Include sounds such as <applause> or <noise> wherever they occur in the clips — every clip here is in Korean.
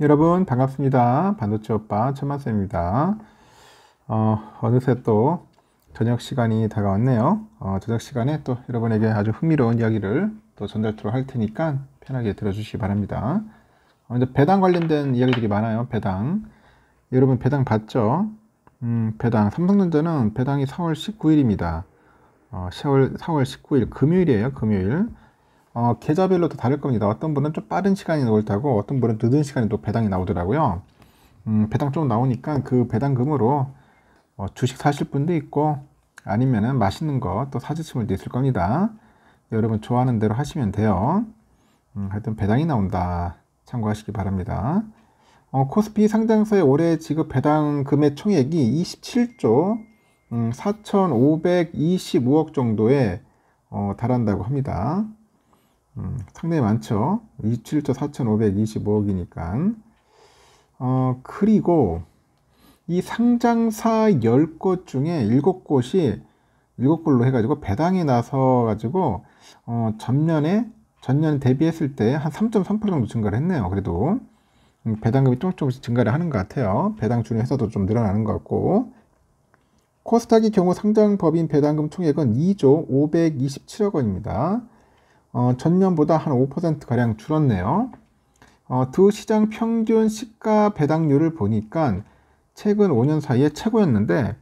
여러분 반갑습니다. 반도체 오빠 천만쌤입니다. 어, 어느새 또 저녁 시간이 다가왔네요. 어, 저녁 시간에 또 여러분에게 아주 흥미로운 이야기를 또 전달토록 할 테니까 편하게 들어주시기 바랍니다. 어, 이제 배당 관련된 이야기들이 많아요. 배당. 여러분 배당 봤죠? 음, 배당. 삼성전자는 배당이 4월 19일입니다. 어, 10월, 4월 19일 금요일이에요. 금요일. 어, 계좌별로 또 다를 겁니다. 어떤 분은 좀 빠른 시간이 옳다고 어떤 분은 늦은 시간에 또 배당이 나오더라고요. 음, 배당 좀 나오니까 그 배당금으로 어, 주식 사실 분도 있고 아니면은 맛있는 거 또 사주실 분도 있을 겁니다. 여러분 좋아하는 대로 하시면 돼요. 음, 하여튼 배당이 나온다. 참고하시기 바랍니다. 어, 코스피 상장서의 올해 지급 배당금의 총액이 27조 음, 4,525억 정도에 어, 달한다고 합니다. 음, 상당히 많죠. 27조 4,525억이니까. 어, 그리고 이 상장사 10곳 중에 7곳이 7곳로 해가지고 배당이 나서 가지고 어, 전년에 전년 대비했을 때 한 3.3% 정도 증가를 했네요. 그래도 음, 배당금이 조금 조금씩 증가를 하는 것 같아요. 배당 주는 회사도 좀 늘어나는 것 같고 코스닥의 경우 상장 법인 배당금 총액은 2조 527억 원입니다. 어, 전년보다 한 5%가량 줄었네요. 어, 두 시장 평균 시가 배당률을 보니까 최근 5년 사이에 최고였는데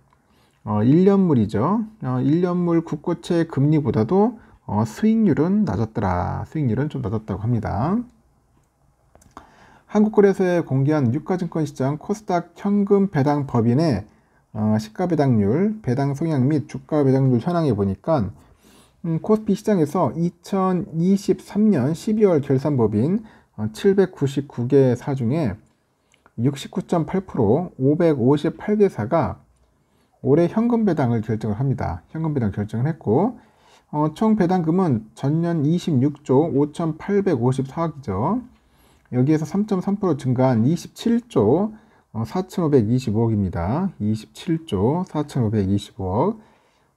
어, 1년물이죠. 어, 1년물 국고채 금리보다도 어, 수익률은 낮았더라. 수익률은 좀 낮았다고 합니다. 한국거래소에 공개한 유가증권 시장 코스닥 현금 배당 법인의 어, 시가 배당률, 배당 성향 및 주가 배당률 현황에 보니까 음, 코스피 시장에서 2023년 12월 결산법인 799개사 어, 중에 69.8% 558개사가 올해 현금 배당을 결정을 합니다. 현금 배당 결정을 했고 어, 총 배당금은 전년 26조 5,854억이죠. 여기에서 3.3% 증가한 27조 4,525억입니다. 27조 4,525억.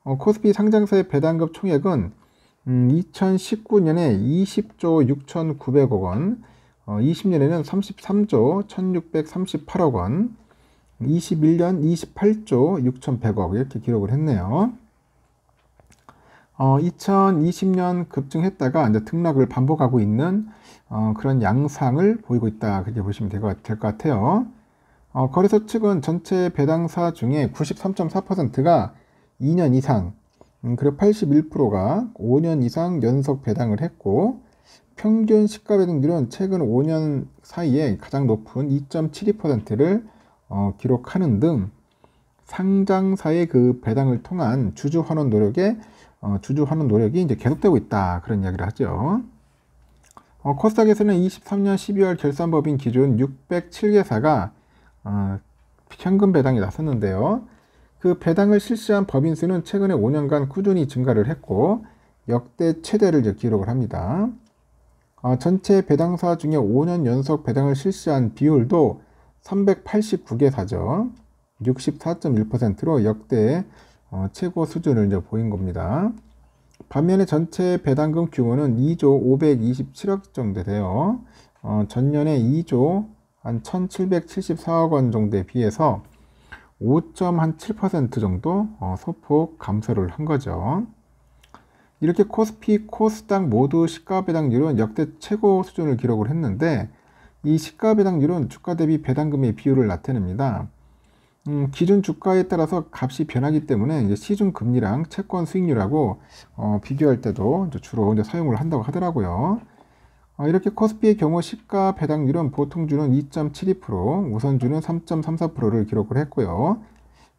어, 코스피 상장사의 배당급 총액은 음, 2019년에 20조 6,900억 원, 어, 20년에는 33조 1,638억 원, 21년 28조 6,100억 이렇게 기록을 했네요. 어, 2020년 급증했다가 이제 등락을 반복하고 있는 어, 그런 양상을 보이고 있다 그렇게 보시면 될 것 같아요. 어, 거래소 측은 전체 배당사 중에 93.4%가 2년 이상 음, 그리고 81%가 5년 이상 연속 배당을 했고 평균 시가 배당률은 최근 5년 사이에 가장 높은 2.72%를 어, 기록하는 등 상장사의 그 배당을 통한 주주 환원 노력에 어, 주주 환원 노력이 이제 계속되고 있다 그런 이야기를 하죠. 어, 코스닥에서는 23년 12월 결산법인 기준 607개사가 어, 현금 배당이 나섰는데요. 그 배당을 실시한 법인수는 최근에 5년간 꾸준히 증가를 했고 역대 최대를 기록을 합니다. 아, 전체 배당사 중에 5년 연속 배당을 실시한 비율도 389개사죠. 64.1%로 역대 어, 최고 수준을 이제 보인 겁니다. 반면에 전체 배당금 규모는 2조 527억 정도 돼요. 어, 전년에 2조 한 1774억 원 정도에 비해서 5.7% 정도 어, 소폭 감소를 한 거죠. 이렇게 코스피, 코스닥 모두 시가 배당률은 역대 최고 수준을 기록을 했는데 이 시가 배당률은 주가 대비 배당금의 비율을 나타냅니다. 음, 기준 주가에 따라서 값이 변하기 때문에 시중 금리랑 채권 수익률하고 어, 비교할 때도 주로 사용을 한다고 하더라고요. 어, 이렇게 코스피의 경우 시가 배당률은 보통주는 2.72%, 우선주는 3.34%를 기록을 했고요.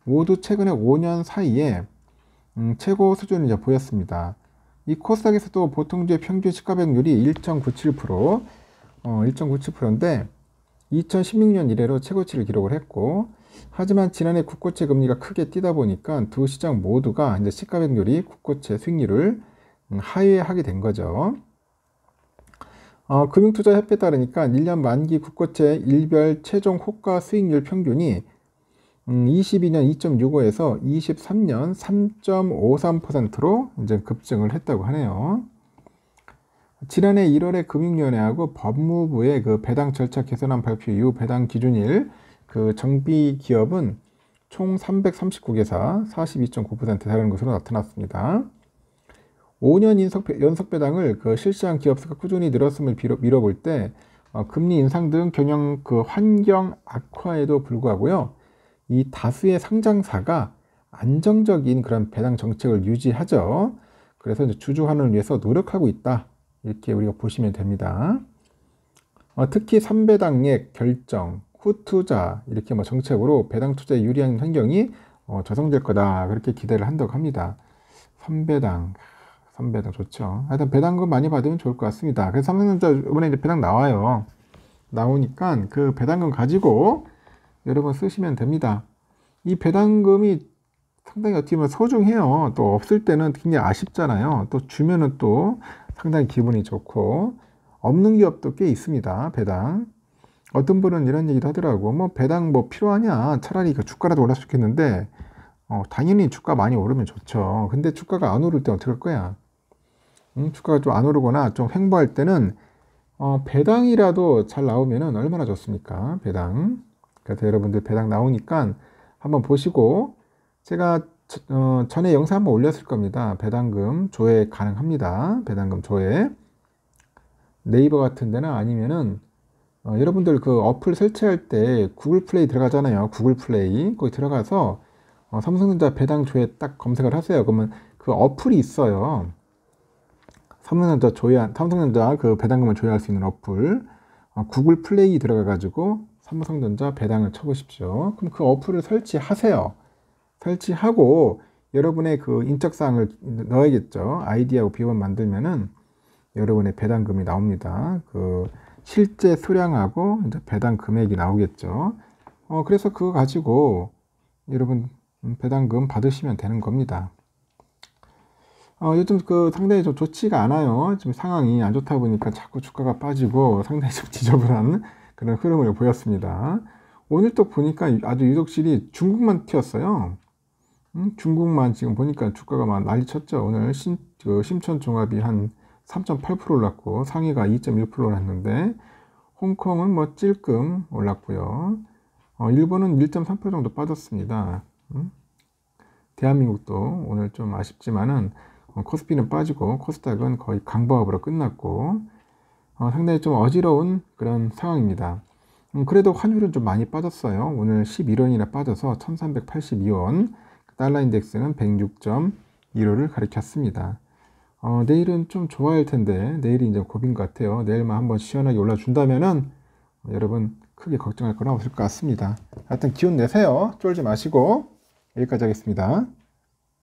모두 최근에 5년 사이에 음, 최고 수준을 이제 보였습니다. 이 코스닥에서도 보통주의 평균 시가배률이 1.97%, 어, 1.97%인데 2016년 이래로 최고치를 기록을 했고 하지만 지난해 국고채 금리가 크게 뛰다 보니까 두 시장 모두가 이제 시가배률이 국고채 수익률을 음, 하회하게 된 거죠. 어, 금융투자협회에 따르니까 1년 만기 국고채 일별 최종 호가 수익률 평균이 음, 22년 2.65에서 23년 3.53%로 이제 급증을 했다고 하네요. 지난해 1월에 금융위원회하고 법무부의 그 배당 절차 개선안 발표 이후 배당 기준일 그 정비 기업은 총 339개사 42.9% 달하는 것으로 나타났습니다. 5년 인석, 연속 배당을 그 실시한 기업수가 꾸준히 늘었음을 비로, 밀어볼 때 어, 금리 인상 등 경영 그 환경 악화에도 불구하고요. 이 다수의 상장사가 안정적인 그런 배당 정책을 유지하죠. 그래서 이제 주주환원을 위해서 노력하고 있다. 이렇게 우리가 보시면 됩니다. 어, 특히 3배당액 결정, 후투자 이렇게 뭐 정책으로 배당 투자에 유리한 환경이 어, 조성될 거다. 그렇게 기대를 한다고 합니다. 3배당. 3배당 좋죠. 일단 배당금 많이 받으면 좋을 것 같습니다. 그래서 삼성전자 이번에 이제 배당 나와요. 나오니까 그 배당금 가지고 여러분 쓰시면 됩니다. 이 배당금이 상당히 어떻게 보면 소중해요. 또 없을 때는 굉장히 아쉽잖아요. 또 주면은 또 상당히 기분이 좋고 없는 기업도 꽤 있습니다. 배당. 어떤 분은 이런 얘기도 하더라고. 뭐 배당 뭐 필요하냐? 차라리 그 주가라도 올랐으면 좋겠는데 어, 당연히 주가 많이 오르면 좋죠. 근데 주가가 안 오를 때 어떻게 할 거야? 음, 주가가 좀 안 오르거나 좀 횡보할 때는 어, 배당이라도 잘 나오면 얼마나 좋습니까? 배당. 그래서 여러분들 배당 나오니까 한번 보시고 제가 어, 전에 영상 한번 올렸을 겁니다. 배당금 조회 가능합니다. 배당금 조회. 네이버 같은 데나 아니면은 어, 여러분들 그 어플 설치할 때 구글 플레이 들어가잖아요. 구글 플레이. 거기 들어가서 어, 삼성전자 배당 조회 딱 검색을 하세요. 그러면 그 어플이 있어요. 삼성전자 조회한 삼성전자 그 배당금을 조회할 수 있는 어플 어, 구글 플레이 들어가 가지고 삼성전자 배당을 쳐보십시오. 그럼 그 어플을 설치하세요. 설치하고 여러분의 그 인적사항을 넣어야겠죠. 아이디하고 비번 만들면은 여러분의 배당금이 나옵니다. 그 실제 수량하고 이제 배당 금액이 나오겠죠. 어, 그래서 그거 가지고 여러분 배당금 받으시면 되는 겁니다. 어, 요즘 그 상당히 좀 좋지가 않아요. 지금 상황이 안 좋다 보니까 자꾸 주가가 빠지고 상당히 좀 <laughs> 지저분한 그런 흐름을 보였습니다. 오늘 또 보니까 아주 유독실이 중국만 튀었어요. 음, 중국만 지금 보니까 주가가 막 난리 쳤죠. 오늘 신, 그 심천 종합이 한 3.8% 올랐고 상위가2.1% 올랐는데 홍콩은 뭐 찔끔 올랐고요. 어, 일본은 1.3% 정도 빠졌습니다. 음? 대한민국도 오늘 좀 아쉽지만은 어, 코스피는 빠지고 코스닥은 거의 강보합으로 끝났고 어, 상당히 좀 어지러운 그런 상황입니다. 음, 그래도 환율은 좀 많이 빠졌어요. 오늘 11원이나 빠져서 1382원 그 달러 인덱스는 106.15를 가리켰습니다. 어, 내일은 좀 좋아할 텐데 내일이 이제 고비것 같아요. 내일만 한번 시원하게 올라준다면은 어, 여러분 크게 걱정할 건 없을 것 같습니다. 하여튼 기운 내세요. 쫄지 마시고 여기까지 하겠습니다.